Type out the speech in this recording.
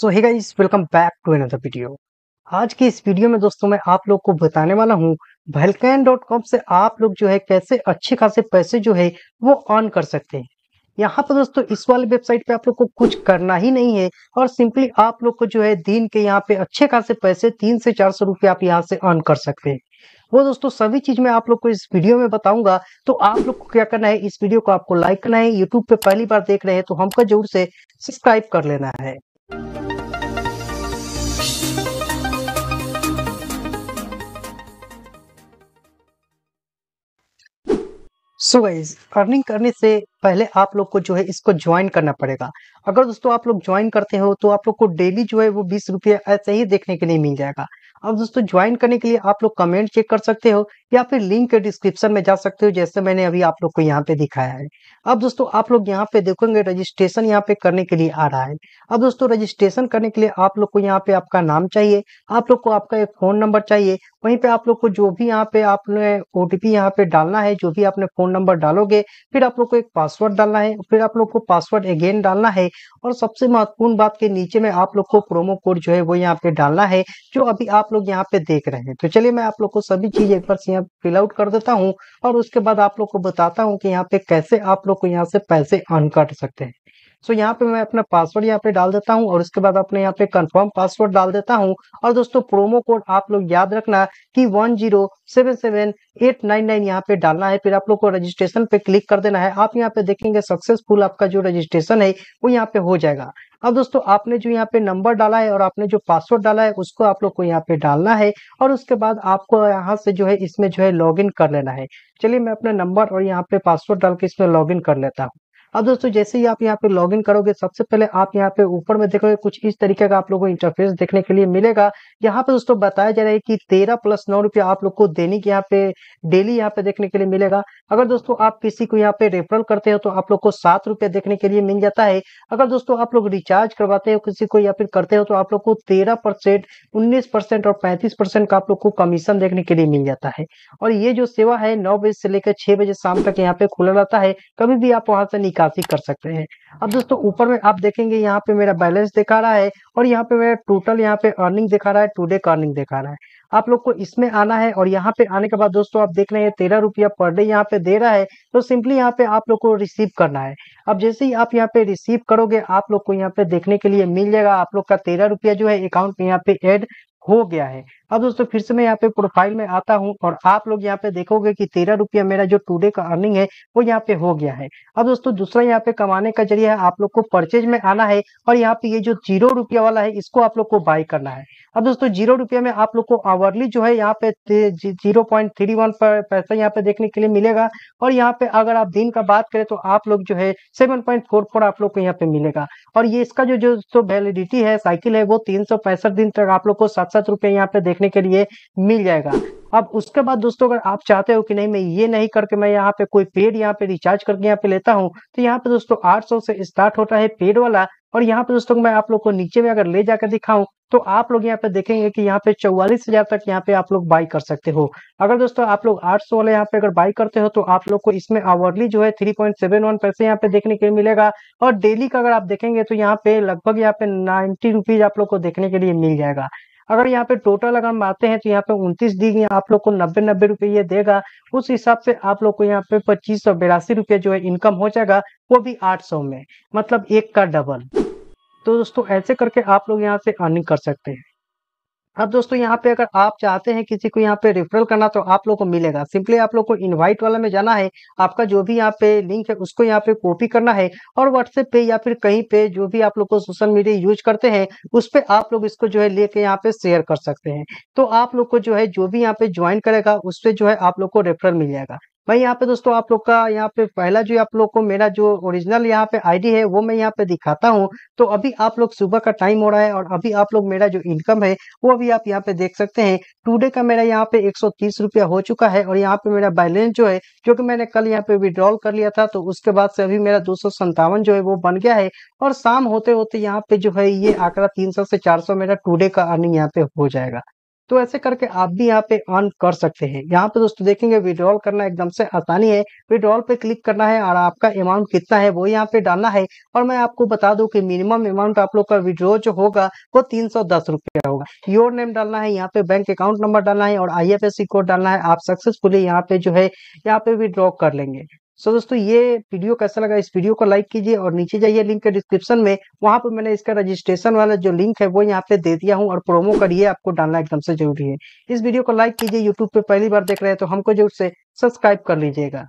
so hey guys welcome back to another video आज की इस वीडियो में दोस्तों मैं आप लोग को बताने वाला हूँ वेलकैन डॉट कॉम से आप लोग जो है कैसे अच्छे खासे पैसे जो है वो अर्न कर सकते हैं यहाँ पर दोस्तों इस वाले वेबसाइट पे आप लोग को कुछ करना ही नहीं है और सिंपली आप लोग को जो है दिन के यहाँ पे अच्छे खासे पैसे तीन से चार सौ रुपये आप यहाँ से अर्न कर सकते हैं वो दोस्तों सभी चीज मैं आप लोग को इस वीडियो में बताऊंगा तो आप लोग को क्या करना है इस वीडियो को आपको लाइक करना है यूट्यूब पे पहली बार देख रहे हैं तो हमको जरूर से सब्सक्राइब कर लेना है सो गाइज अर्निंग करने से पहले आप लोग को जो है इसको ज्वाइन करना पड़ेगा अगर दोस्तों आप लोग ज्वाइन करते हो तो आप लोग को डेली जो है वो बीस रुपया ऐसे ही देखने के लिए मिल जाएगा अब दोस्तों ज्वाइन करने के लिए आप लोग कमेंट चेक कर सकते हो या फिर लिंक के डिस्क्रिप्शन में जा सकते हो जैसे मैंने अभी आप लोग को यहाँ पे दिखाया है अब दोस्तों आप लोग यहाँ पे देखोगे रजिस्ट्रेशन यहाँ पे करने के लिए आ रहा है अब दोस्तों रजिस्ट्रेशन करने के लिए आप लोग को यहाँ पे आपका नाम चाहिए आप लोग को आपका एक फोन नंबर चाहिए वहीं पे आप लोग को जो भी यहाँ पे आपने ओटीपी यहाँ पे डालना है जो भी आपने फोन नंबर डालोगे फिर आप लोग को एक पासवर्ड डालना है फिर आप लोग को पासवर्ड अगेन डालना है और सबसे महत्वपूर्ण बात के नीचे में आप लोग को प्रोमो कोड जो है वो यहाँ पे डालना है जो अभी आप लोग यहाँ पे देख रहे हैं तो चलिए मैं आप लोग को सभी चीज एक बार यहाँ फिल आउट कर देता हूँ और उसके बाद आप लोग को बताता हूँ कि यहाँ पे कैसे आप लोग को यहाँ से पैसे अर्न कर सकते हैं सो यहाँ पे मैं अपना पासवर्ड यहाँ पे डाल देता हूँ और उसके बाद अपने यहाँ पे कंफर्म पासवर्ड डाल देता हूँ और दोस्तों प्रोमो कोड आप लोग याद रखना कि one zero seven seven eight nine nine यहाँ पे डालना है फिर आप लोग को रजिस्ट्रेशन पे क्लिक कर देना है आप यहाँ पे देखेंगे सक्सेसफुल आपका जो रजिस्ट्रेशन है वो यहाँ पे हो जाएगा अब दोस्तों आपने जो यहाँ पे नंबर डाला है और आपने जो पासवर्ड डाला है उसको आप लोग को यहाँ पे डालना है और उसके बाद आपको यहाँ से जो है इसमें जो है लॉगिन कर लेना है चलिए मैं अपना नंबर और यहाँ पे पासवर्ड डाल के इसमें लॉगिन कर लेता हूँ अब दोस्तों जैसे ही आप यहाँ पे लॉग इन करोगे सबसे पहले आप यहाँ पे ऊपर में देखोगे कुछ इस तरीके का आप लोग को इंटरफेस देखने के लिए मिलेगा यहाँ पे दोस्तों बताया जा रहा है कि तेरह प्लस नौ रुपया आप लोग को दैनिक यहाँ पे डेली यहाँ पे देखने के लिए मिलेगा अगर दोस्तों आप किसी को यहाँ पे रेफरल करते हो तो आप लोग को सात रुपया देखने के लिए मिल जाता है अगर दोस्तों आप लोग रिचार्ज करवाते हो किसी को या फिर करते हो तो आप लोग को तेरह परसेंट उन्नीस परसेंट और पैंतीस परसेंट का आप लोग को कमीशन देखने के लिए मिल जाता है और ये जो सेवा है नौ बजे से लेकर छह बजे शाम तक यहाँ पे खुला रहता है कभी भी आप वहां से निकाल निकासी कर सकते हैं अब दोस्तों ऊपर में आप देखेंगे यहाँ पे मेरा बैलेंस दिखा रहा है और यहाँ पे मेरा टोटल यहाँ पे अर्निंग दिखा रहा है टूडे का अर्निंग दिखा रहा है आप लोग को इसमें आना है और यहाँ पे आने के बाद दोस्तों आप देख रहे हैं तेरह रुपया पर डे यहाँ पे दे रहा है तो सिंपली यहाँ पे आप लोग को रिसीव करना है अब जैसे ही आप यहाँ पे रिसीव करोगे आप लोग को यहाँ पे देखने के लिए मिल जाएगा आप लोग का तेरह रुपया जो है अकाउंट में यहाँ पे एड हो गया है अब दोस्तों फिर से मैं यहाँ पे प्रोफाइल में आता हूँ और आप लोग यहाँ पे देखोगे कि तेरह रुपया मेरा जो टूडे का अर्निंग है वो यहाँ पे हो गया है अब दोस्तों दूसरा यहाँ पे कमाने का जरिया है आप लोग को परचेज में आना है और यहाँ पे ये जो जीरो रुपया वाला है इसको आप लोग को बाय करना है अब दोस्तों जीरो रुपया में आप लोग को आवरली जो है यहाँ पे जीरो पॉइंट थ्री वन पर पैसा यहाँ पे देखने के लिए मिलेगा और यहाँ पे अगर आप दिन का बात करें तो आप लोग जो है सेवन पॉइंट फोर फोर आप लोग को यहाँ पे मिलेगा और ये इसका जो जो वैलिडिटी है साइकिल है वो तीन सौ पैंसठ दिन तक आप लोग को सात सात रुपया यहाँ पे देख देखने के लिए मिल जाएगा अब उसके बाद दोस्तों अगर आप चाहते हो कि नहीं मैं ये नहीं करके मैं यहाँ पे कोई पेड यहाँ पे रिचार्ज करके यहाँ पे लेता हूँ तो यहाँ पे दोस्तों 800 से स्टार्ट होता है पेड वाला और यहाँ पे दोस्तों मैं आप लोग को नीचे में अगर ले जाकर दिखाऊं तो आप लोग यहाँ पे देखेंगे कि यहाँ पे चौवालीस हजार तक यहाँ पे आप लोग बाई कर सकते हो अगर दोस्तों आप लोग 800 वाले यहाँ पे अगर बाई करते हो तो आप लोग को इसमें आवरली जो है 3.71 पैसे यहाँ पे देखने के लिए मिलेगा और डेली का अगर आप देखेंगे तो यहाँ पे लगभग यहाँ पे नाइन्टी रुपीज आप लोग को देखने के लिए मिल जाएगा अगर यहाँ पे टोटल अगर हम आते हैं तो यहाँ पे उनतीस दी गई आप लोग को नब्बे नब्बे रुपये ये देगा उस हिसाब से आप लोग को यहाँ पे पच्चीस सौ बेरासी रुपये जो है इनकम हो जाएगा वो भी आठ सौ में मतलब एक का डबल तो दोस्तों ऐसे करके आप लोग यहाँ से अर्निंग कर सकते हैं अब दोस्तों यहाँ पे अगर आप चाहते हैं किसी को यहाँ पे रेफरल करना तो आप लोग को मिलेगा सिंपली आप लोग को इनवाइट वाला में जाना है आपका जो भी यहाँ पे लिंक है उसको यहाँ पे कॉपी करना है और व्हाट्सएप पे या फिर कहीं पे जो भी आप लोग को सोशल मीडिया यूज करते हैं उस पर आप लोग इसको जो है लेके यहाँ पे शेयर कर सकते हैं तो आप लोग को जो है जो भी यहाँ पे ज्वाइन करेगा उस पर जो है आप लोग को रेफरल मिल जाएगा भाई यहाँ पे दोस्तों आप लोग का यहाँ पे पहला जो आप लोग को मेरा जो ओरिजिनल यहाँ पे आईडी है वो मैं यहाँ पे दिखाता हूँ तो अभी आप लोग सुबह का टाइम हो रहा है और अभी आप लोग मेरा जो इनकम है वो अभी आप यहाँ पे देख सकते हैं टूडे का मेरा यहाँ पे एक रुपया हो चुका है और यहाँ पे मेरा बैलेंस जो है जो कि मैंने कल यहाँ पे विड्रॉल कर लिया था तो उसके बाद से अभी मेरा दो जो है वो बन गया है और शाम होते होते यहाँ पे जो है ये आंकड़ा तीन से चार मेरा टूडे का अर्निंग यहाँ पे हो जाएगा तो ऐसे करके आप भी यहाँ पे ऑन कर सकते हैं यहाँ पे दोस्तों देखेंगे विड्रॉल करना एकदम से आसानी है विड्रॉल पे क्लिक करना है और आपका अमाउंट कितना है वो यहाँ पे डालना है और मैं आपको बता दूं कि मिनिमम अमाउंट आप लोग का विड्रॉ जो होगा वो तीन सौ दस रुपया होगा योर नेम डालना है यहाँ पे बैंक अकाउंट नंबर डालना है और आई कोड डालना है आप सक्सेसफुली यहाँ पे जो है यहाँ पे विड्रॉ कर लेंगे सो so, दोस्तों ये वीडियो कैसा लगा इस वीडियो को लाइक कीजिए और नीचे जाइए लिंक के डिस्क्रिप्शन में वहां पर मैंने इसका रजिस्ट्रेशन वाला जो लिंक है वो यहाँ पे दे दिया हूँ और प्रोमो करिए आपको डालना एकदम से जरूरी है इस वीडियो को लाइक कीजिए यूट्यूब पे पहली बार देख रहे हैं तो हमको जरूर से सब्सक्राइब कर लीजिएगा